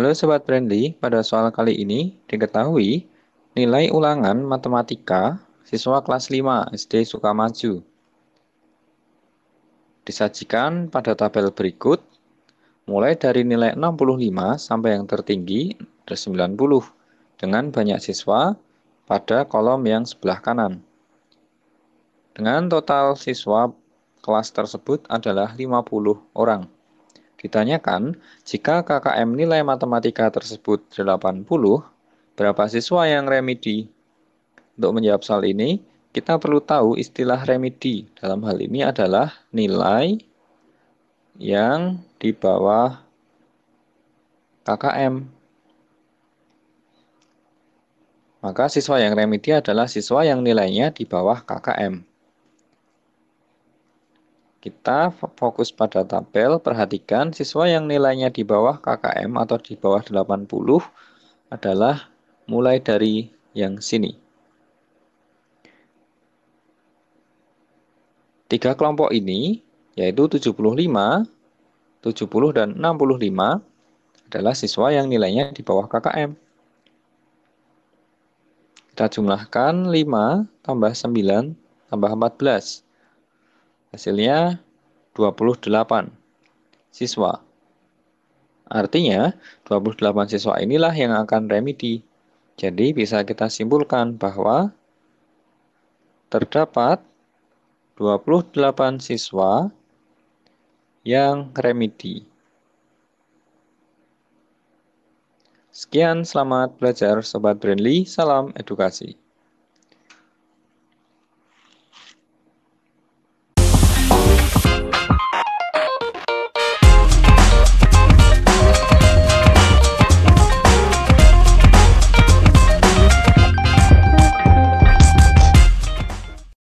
Halo Sobat Friendly, pada soal kali ini diketahui nilai ulangan matematika siswa kelas 5 SD Sukamaju. Disajikan pada tabel berikut, mulai dari nilai 65 sampai yang tertinggi 90 dengan banyak siswa pada kolom yang sebelah kanan. Dengan total siswa kelas tersebut adalah 50 orang. Ditanyakan, jika KKM nilai matematika tersebut 80, berapa siswa yang remedi? Untuk menjawab soal ini, kita perlu tahu istilah remedi. Dalam hal ini adalah nilai yang di bawah KKM. Maka siswa yang remedi adalah siswa yang nilainya di bawah KKM. Kita fokus pada tabel, perhatikan siswa yang nilainya di bawah KKM atau di bawah 80 adalah mulai dari yang sini. Tiga kelompok ini, yaitu 75, 70, dan 65, adalah siswa yang nilainya di bawah KKM. Kita jumlahkan 5 tambah 9 tambah 14. 14. Hasilnya 28 siswa. Artinya, 28 siswa inilah yang akan remedi. Jadi bisa kita simpulkan bahwa terdapat 28 siswa yang remedi. Sekian, selamat belajar Sobat Brandly, salam edukasi.